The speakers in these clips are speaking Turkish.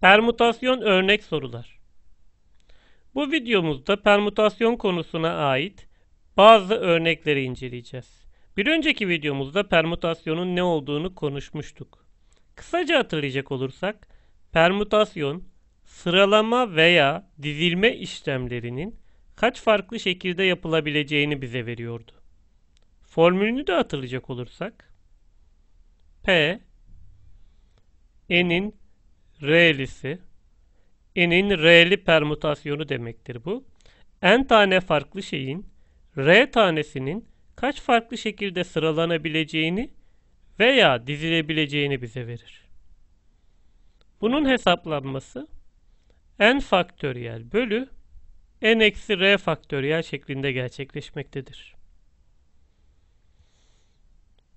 Permutasyon örnek sorular. Bu videomuzda permutasyon konusuna ait bazı örnekleri inceleyeceğiz. Bir önceki videomuzda permutasyonun ne olduğunu konuşmuştuk. Kısaca hatırlayacak olursak, permutasyon sıralama veya dizilme işlemlerinin kaç farklı şekilde yapılabileceğini bize veriyordu. Formülünü de hatırlayacak olursak, P n'in R'lisi n'in R'li permütasyonu demektir bu. n tane farklı şeyin R tanesinin kaç farklı şekilde sıralanabileceğini veya dizilebileceğini bize verir. Bunun hesaplanması n faktöriyel bölü n eksi r faktöriyel şeklinde gerçekleşmektedir.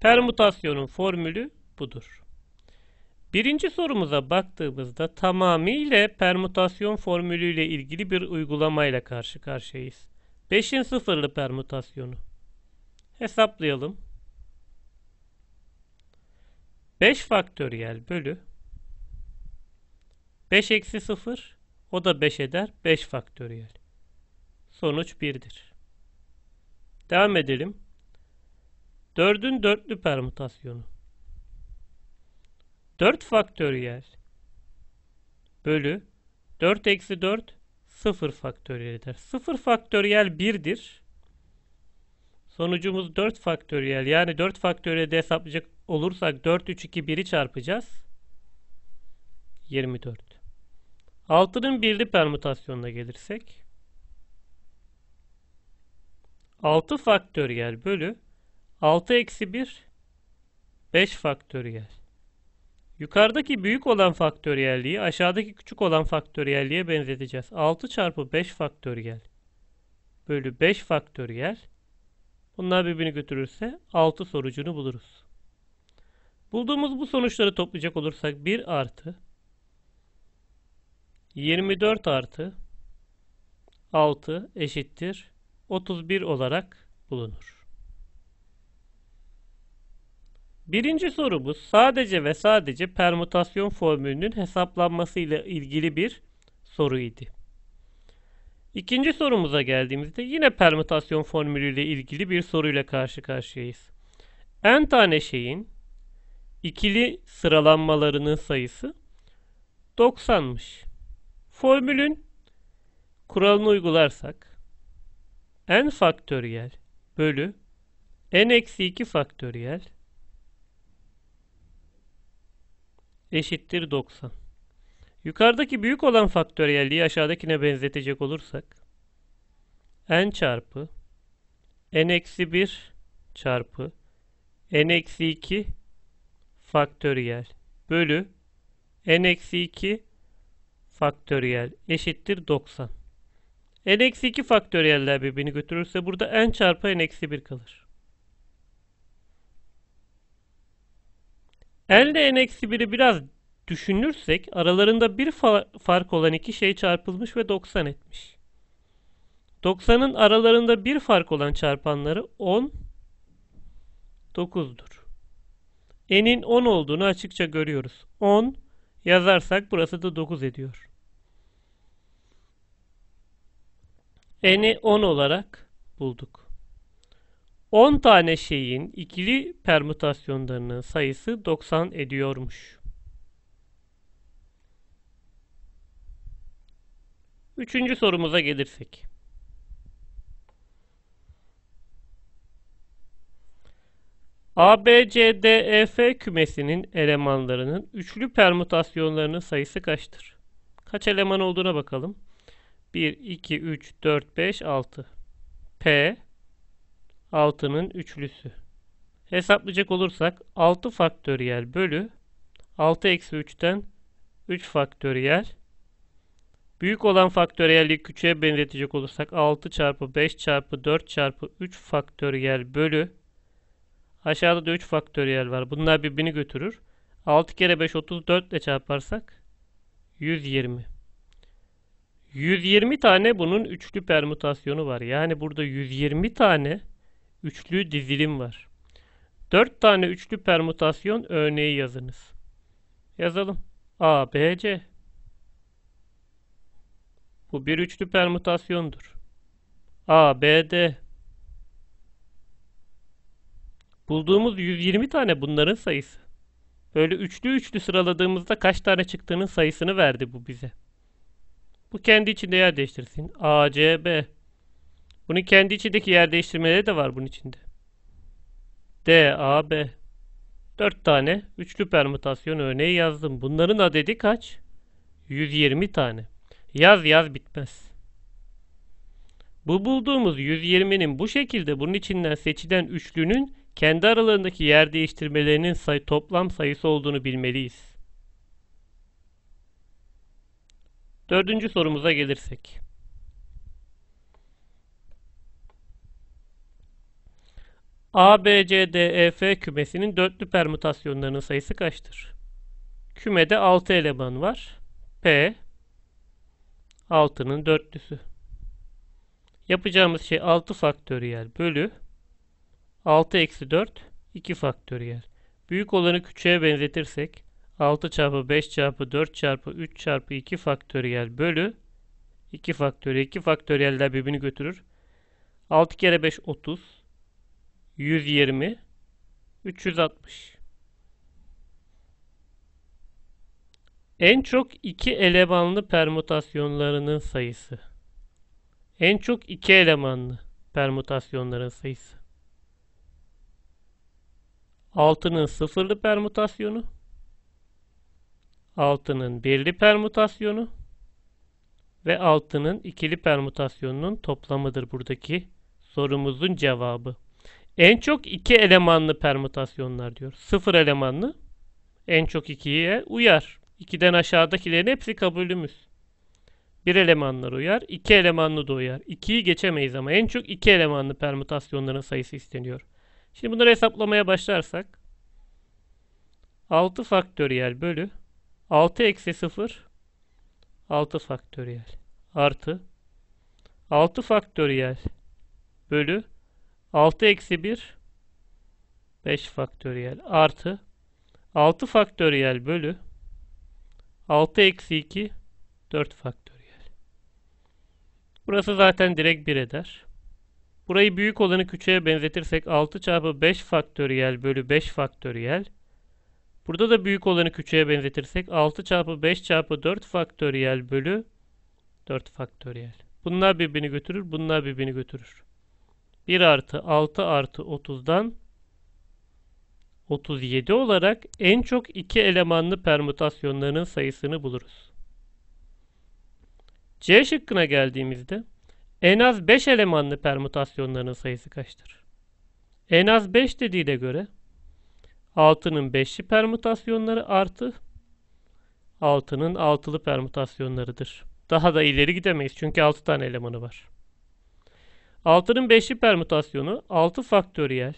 Permütasyonun formülü budur. Birinci sorumuza baktığımızda tamamıyla permütasyon formülüyle ilgili bir uygulamayla karşı karşıyayız. 5'in sıfırlı permütasyonu. Hesaplayalım. 5 faktöriyel bölü 5 eksi 0 o da 5 eder 5 faktöriyel. Sonuç 1'dir. Devam edelim. 4'ün dörtlü permütasyonu. 4 faktöriyel bölü 4 eksi 4 0 faktöriyel eder. 0 faktöriyel 1'dir. Sonucumuz 4 faktöriyel. Yani 4 faktöriyel de hesaplayacak olursak 4, 3, 2, 1'i çarpacağız. 24. 6'nın birli permütasyonuna gelirsek 6 faktöriyel bölü 6 eksi 1 5 faktöriyel Yukarıdaki büyük olan faktöriyelliği aşağıdaki küçük olan faktöriyelliğe benzeteceğiz. 6 çarpı 5 faktöriyel bölü 5 faktöriyel. Bunlar birbirini götürürse 6 sorucunu buluruz. Bulduğumuz bu sonuçları toplayacak olursak 1 artı 24 artı 6 eşittir 31 olarak bulunur. Birinci sorumuz sadece ve sadece permütasyon formülünün hesaplanması ile ilgili bir soru idi. İkinci sorumuza geldiğimizde yine permütasyon formülü ile ilgili bir soruyla karşı karşıyayız. n tane şeyin ikili sıralanmalarının sayısı 90'mış. Formülün kuralını uygularsak n faktöriyel bölü n-2 faktöriyel eşittir 90. Yukarıdaki büyük olan faktöriyelliği aşağıdakine benzetecek olursak n çarpı n eksi 1 çarpı n eksi 2 faktöriyel bölü n eksi 2 faktöriyel eşittir 90. n eksi 2 faktöriyel'ler birbirini götürürse burada n çarpı n eksi 1 kalır. Elde n-1'i biraz düşünürsek aralarında bir fa fark olan iki şey çarpılmış ve 90 etmiş. 90'ın aralarında bir fark olan çarpanları 10, 9'dur. n'in 10 olduğunu açıkça görüyoruz. 10 yazarsak burası da 9 ediyor. n'i 10 olarak bulduk. 10 tane şeyin ikili permütasyonlarının sayısı 90 ediyormuş. Üçüncü sorumuza gelirsek. ABCDEF kümesinin elemanlarının üçlü permütasyonlarının sayısı kaçtır? Kaç eleman olduğuna bakalım. 1, 2, 3, 4, 5, 6. P 6'nın üçlüsü. Hesaplayacak olursak 6 faktöriyel bölü 6 eksi 3'ten 3 faktöriyel. Büyük olan faktöriyelliği küçüğe benzetecek olursak 6 çarpı 5 çarpı 4 çarpı 3 faktöriyel bölü. Aşağıda da 3 faktöriyel var. Bunlar birbirini götürür. 6 kere 5 34 ile çarparsak 120. 120 tane bunun üçlü permütasyonu var. Yani burada 120 tane üçlü dizilim var. Dört tane üçlü permütasyon örneği yazınız. Yazalım. A, B, C. Bu bir üçlü permütasyondur. A, B, D. Bulduğumuz 120 tane bunların sayısı. Böyle üçlü üçlü sıraladığımızda kaç tane çıktığının sayısını verdi bu bize. Bu kendi içinde yer değiştirsin. A, C, B. Bunun kendi içindeki yer değiştirmeleri de var bunun içinde. D, A, B. 4 tane üçlü permütasyon örneği yazdım. Bunların adedi kaç? 120 tane. Yaz yaz bitmez. Bu bulduğumuz 120'nin bu şekilde bunun içinden seçilen üçlünün kendi aralarındaki yer değiştirmelerinin sayı, toplam sayısı olduğunu bilmeliyiz. Dördüncü sorumuza gelirsek. A, B, C, D, E, F kümesinin dörtlü permütasyonlarının sayısı kaçtır? Kümede 6 eleman var. P 6'nın dörtlüsü. Yapacağımız şey 6 faktöriyel bölü 6 eksi 4 2 faktöriyel. Büyük olanı küçüğe benzetirsek 6 çarpı 5 çarpı 4 çarpı 3 çarpı 2 faktöriyel bölü 2 faktöriyel. 2 faktöriyeller birbirini götürür. 6 kere 5 30. 120 360 En çok iki elemanlı permütasyonlarının sayısı. En çok iki elemanlı permütasyonların sayısı. 6'nın sıfırlı permütasyonu. 6'nın birli permütasyonu. Ve 6'nın ikili permütasyonunun toplamıdır buradaki sorumuzun cevabı. En çok iki elemanlı permütasyonlar diyor. Sıfır elemanlı en çok ikiye uyar. 2'den aşağıdakilerin hepsi kabulümüz. Bir elemanlar uyar, iki elemanlı da uyar. İkiyi geçemeyiz ama en çok iki elemanlı permütasyonların sayısı isteniyor. Şimdi bunları hesaplamaya başlarsak 6 faktöriyel bölü 6 eksi 0 6 faktöriyel artı 6 faktöriyel bölü 6 eksi 1 5 faktöriyel artı 6 faktöriyel bölü 6 eksi 2 4 faktöriyel. Burası zaten direkt 1 eder. Burayı büyük olanı küçüğe benzetirsek 6 çarpı 5 faktöriyel bölü 5 faktöriyel. Burada da büyük olanı küçüğe benzetirsek 6 çarpı 5 çarpı 4 faktöriyel bölü 4 faktöriyel. Bunlar birbirini götürür, bunlar birbirini götürür. 1 artı 6 artı 30'dan 37 olarak en çok iki elemanlı permütasyonlarının sayısını buluruz. C şıkkına geldiğimizde en az 5 elemanlı permütasyonlarının sayısı kaçtır? En az 5 dediğine göre 6'nın 5'li permütasyonları artı 6'nın 6'lı permütasyonlarıdır. Daha da ileri gidemeyiz çünkü 6 tane elemanı var. 6'nın 5'li permütasyonu 6 faktöriyel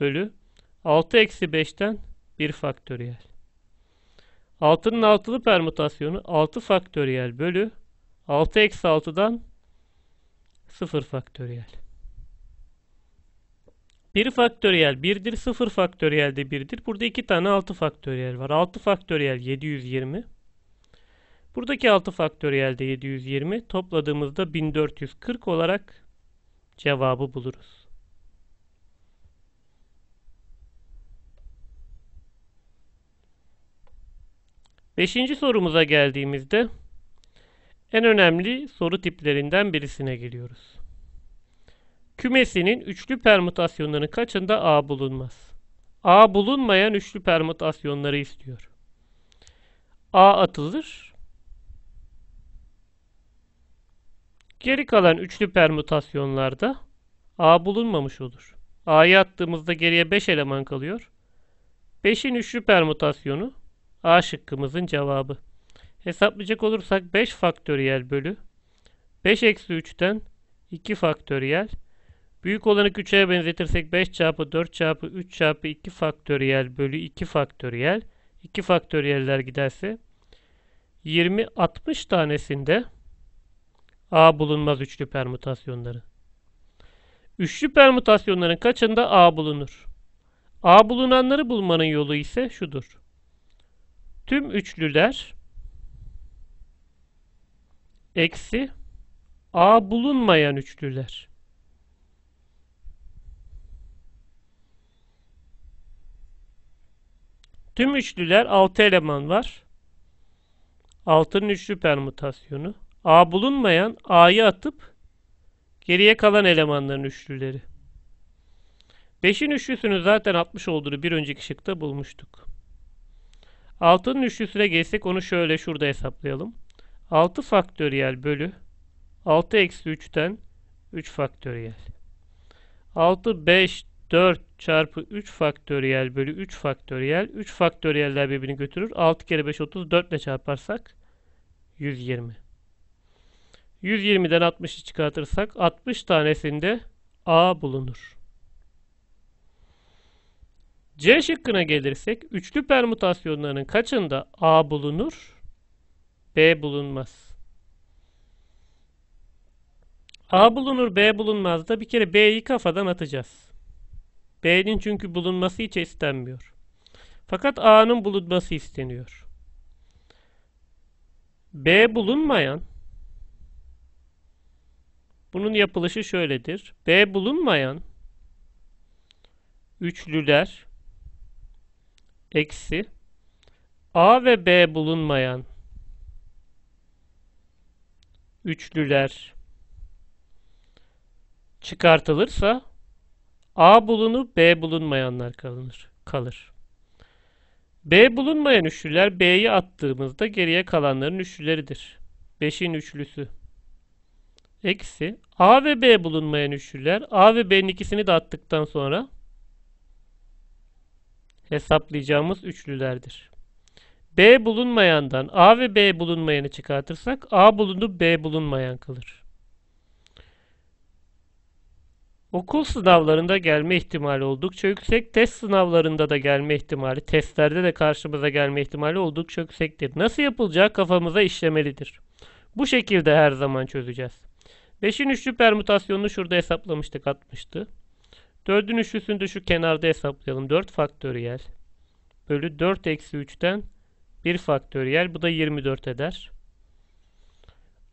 bölü 6 eksi 5'ten 1 faktöriyel. 6'nın 6'lı permütasyonu 6 faktöriyel bölü 6 eksi 6'dan 0 faktöriyel. 1 faktöriyel 1'dir, 0 faktöriyel de 1'dir. Burada 2 tane 6 faktöriyel var. 6 faktöriyel 720. Buradaki 6 faktöriyel de 720. Topladığımızda 1440 olarak cevabı buluruz. Beşinci sorumuza geldiğimizde en önemli soru tiplerinden birisine giriyoruz. Kümesinin üçlü permütasyonlarının kaçında A bulunmaz? A bulunmayan üçlü permütasyonları istiyor. A atılır, Geri kalan üçlü permütasyonlarda A bulunmamış olur. A'yı attığımızda geriye 5 eleman kalıyor. 5'in üçlü permütasyonu A şıkkımızın cevabı. Hesaplayacak olursak 5 faktöriyel bölü 5 eksi 3'ten 2 faktöriyel Büyük olanı 3'e benzetirsek 5 çarpı 4 çarpı 3 çarpı 2 faktöriyel bölü 2 faktöriyel. 2 faktöriyeller giderse 20 60 tanesinde A bulunmaz üçlü permütasyonları. Üçlü permütasyonların kaçında A bulunur? A bulunanları bulmanın yolu ise şudur. Tüm üçlüler eksi A bulunmayan üçlüler. Tüm üçlüler 6 eleman var. 6'nın üçlü permütasyonu. A bulunmayan A'yı atıp geriye kalan elemanların üçlüleri. 5'in üçlüsünü zaten 60 olduğunu bir önceki şıkta bulmuştuk. 6'nın üçlüsüne geçsek onu şöyle şurada hesaplayalım. 6 faktöriyel bölü 6 eksi 3'ten 3 faktöriyel. 6, 5, 4 çarpı 3 faktöriyel bölü 3 faktöriyel. 3 faktöriyeller birbirini götürür. 6 kere 5, 30. 4 ile çarparsak 120. 120'den 60'ı çıkartırsak 60 tanesinde A bulunur. C şıkkına gelirsek üçlü permütasyonlarının kaçında A bulunur? B bulunmaz. A bulunur B bulunmaz da bir kere B'yi kafadan atacağız. B'nin çünkü bulunması hiç istenmiyor. Fakat A'nın bulunması isteniyor. B bulunmayan bunun yapılışı şöyledir. B bulunmayan üçlüler eksi A ve B bulunmayan üçlüler çıkartılırsa A bulunup B bulunmayanlar kalınır, kalır. B bulunmayan üçlüler B'yi attığımızda geriye kalanların üçlüleridir. 5'in üçlüsü eksi A ve B bulunmayan üçlüler. A ve B'nin ikisini de attıktan sonra hesaplayacağımız üçlülerdir. B bulunmayandan A ve B bulunmayanı çıkartırsak A bulundu B bulunmayan kalır. Okul sınavlarında gelme ihtimali oldukça yüksek. Test sınavlarında da gelme ihtimali, testlerde de karşımıza gelme ihtimali oldukça yüksektir. Nasıl yapılacağı kafamıza işlemelidir. Bu şekilde her zaman çözeceğiz. 5'in üçlü permütasyonunu şurada hesaplamıştık 60'tı. 4'ün üçlüsünü de şu kenarda hesaplayalım. 4 faktöriyel bölü 4 eksi 3'ten 1 faktöriyel. Bu da 24 eder.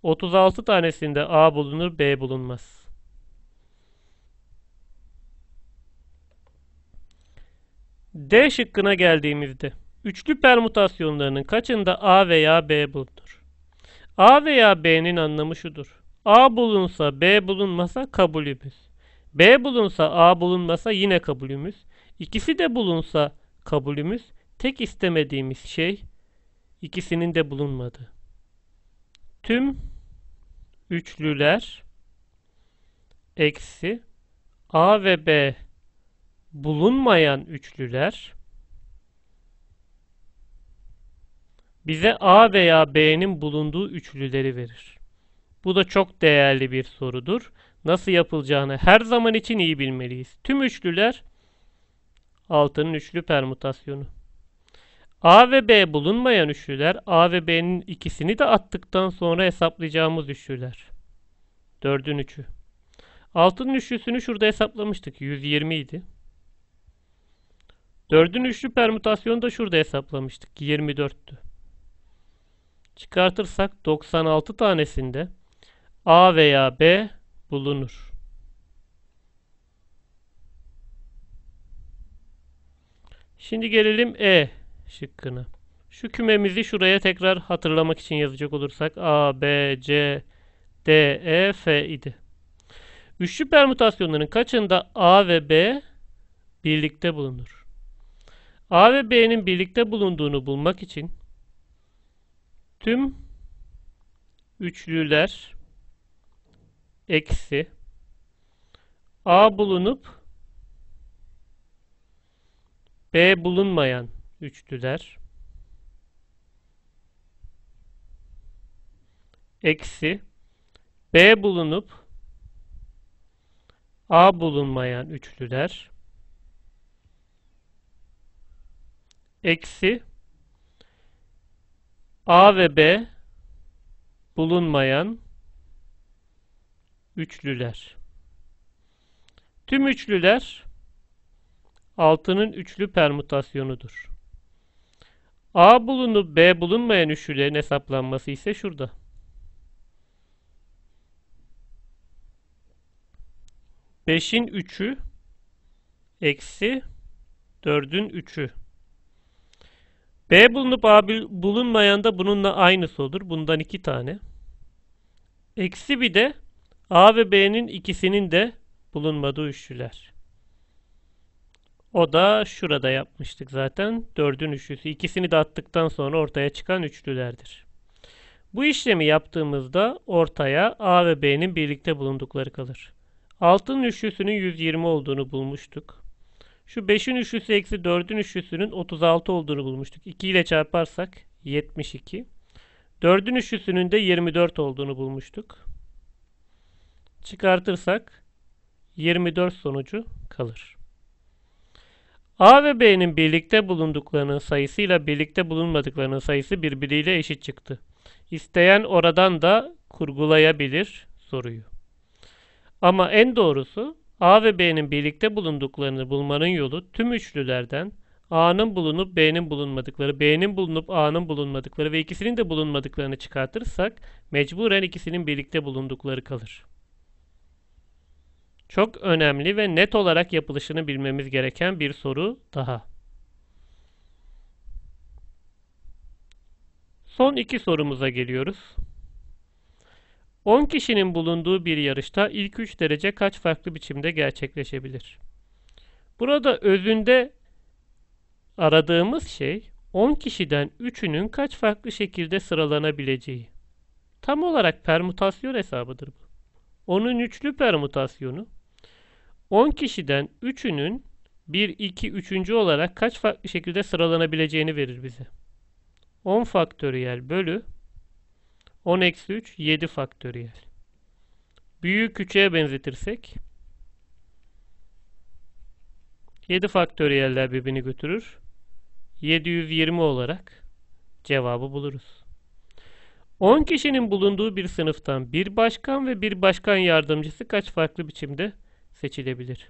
36 tanesinde A bulunur B bulunmaz. D şıkkına geldiğimizde üçlü permütasyonlarının kaçında A veya B bulunur? A veya B'nin anlamı şudur. A bulunsa B bulunmasa kabulümüz. B bulunsa A bulunmasa yine kabulümüz. İkisi de bulunsa kabulümüz. Tek istemediğimiz şey ikisinin de bulunmadı. Tüm üçlüler eksi A ve B bulunmayan üçlüler bize A veya B'nin bulunduğu üçlüleri verir. Bu da çok değerli bir sorudur. Nasıl yapılacağını her zaman için iyi bilmeliyiz. Tüm üçlüler altının üçlü permütasyonu. A ve B bulunmayan üçlüler, A ve B'nin ikisini de attıktan sonra hesaplayacağımız üçlüler. Dördün üçü. Altının üçlüsünü şurada hesaplamıştık. 120 idi. Dördün üçlü permütasyonu da şurada hesaplamıştık. 24'tü. Çıkartırsak 96 tanesinde A veya B bulunur. Şimdi gelelim E şıkkına. Şu kümemizi şuraya tekrar hatırlamak için yazacak olursak A, B, C, D, E, F idi. Üçlü permütasyonların kaçında A ve B birlikte bulunur? A ve B'nin birlikte bulunduğunu bulmak için tüm üçlüler eksi A bulunup B bulunmayan üçlüler eksi B bulunup A bulunmayan üçlüler eksi A ve B bulunmayan üçlüler. Tüm üçlüler altının üçlü permütasyonudur. A bulunup B bulunmayan üçlülerin hesaplanması ise şurada. Beşin üçü eksi dördün üçü. B bulunup A bulunmayan da bununla aynısı olur. Bundan iki tane. Eksi bir de A ve B'nin ikisinin de bulunmadığı üçlüler. O da şurada yapmıştık zaten. 4'ün üçlüsü. İkisini de attıktan sonra ortaya çıkan üçlülerdir. Bu işlemi yaptığımızda ortaya A ve B'nin birlikte bulundukları kalır. 6'nın üçlüsünün 120 olduğunu bulmuştuk. Şu 5'in üçlüsü eksi 4'ün üçlüsünün 36 olduğunu bulmuştuk. 2 ile çarparsak 72. 4'ün üçlüsünün de 24 olduğunu bulmuştuk çıkartırsak 24 sonucu kalır. A ve B'nin birlikte bulunduklarının sayısıyla birlikte bulunmadıklarının sayısı birbiriyle eşit çıktı. İsteyen oradan da kurgulayabilir soruyu. Ama en doğrusu A ve B'nin birlikte bulunduklarını bulmanın yolu tüm üçlülerden A'nın bulunup B'nin bulunmadıkları, B'nin bulunup A'nın bulunmadıkları ve ikisinin de bulunmadıklarını çıkartırsak mecburen ikisinin birlikte bulundukları kalır. Çok önemli ve net olarak yapılışını bilmemiz gereken bir soru daha. Son iki sorumuza geliyoruz. 10 kişinin bulunduğu bir yarışta ilk 3 derece kaç farklı biçimde gerçekleşebilir? Burada özünde aradığımız şey 10 kişiden 3'ünün kaç farklı şekilde sıralanabileceği. Tam olarak permütasyon hesabıdır bu. Onun üçlü permütasyonu 10 kişiden 3'ünün 1, 2, 3. olarak kaç farklı şekilde sıralanabileceğini verir bize. 10 faktöriyel bölü 10 eksi 3 7 faktöriyel. Büyüğü küçüğe benzetirsek 7 faktöriyeller birbirini götürür. 720 olarak cevabı buluruz. 10 kişinin bulunduğu bir sınıftan bir başkan ve bir başkan yardımcısı kaç farklı biçimde seçilebilir.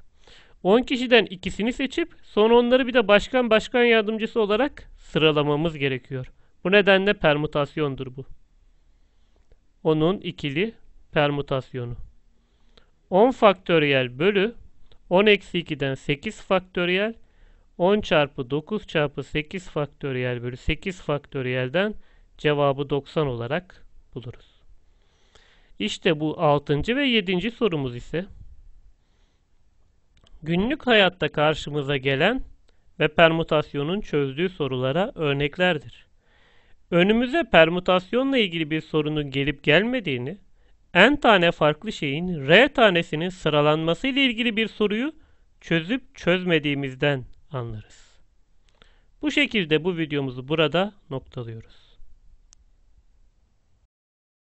10 kişiden ikisini seçip sonra onları bir de başkan başkan yardımcısı olarak sıralamamız gerekiyor. Bu nedenle permütasyondur bu. Onun ikili permütasyonu. 10 faktöriyel bölü 10 eksi 2'den 8 faktöriyel 10 çarpı 9 çarpı 8 faktöriyel bölü 8 faktöriyelden cevabı 90 olarak buluruz. İşte bu 6. ve 7. sorumuz ise günlük hayatta karşımıza gelen ve permutasyonun çözdüğü sorulara örneklerdir. Önümüze permutasyonla ilgili bir sorunun gelip gelmediğini, n tane farklı şeyin r tanesinin sıralanması ile ilgili bir soruyu çözüp çözmediğimizden anlarız. Bu şekilde bu videomuzu burada noktalıyoruz.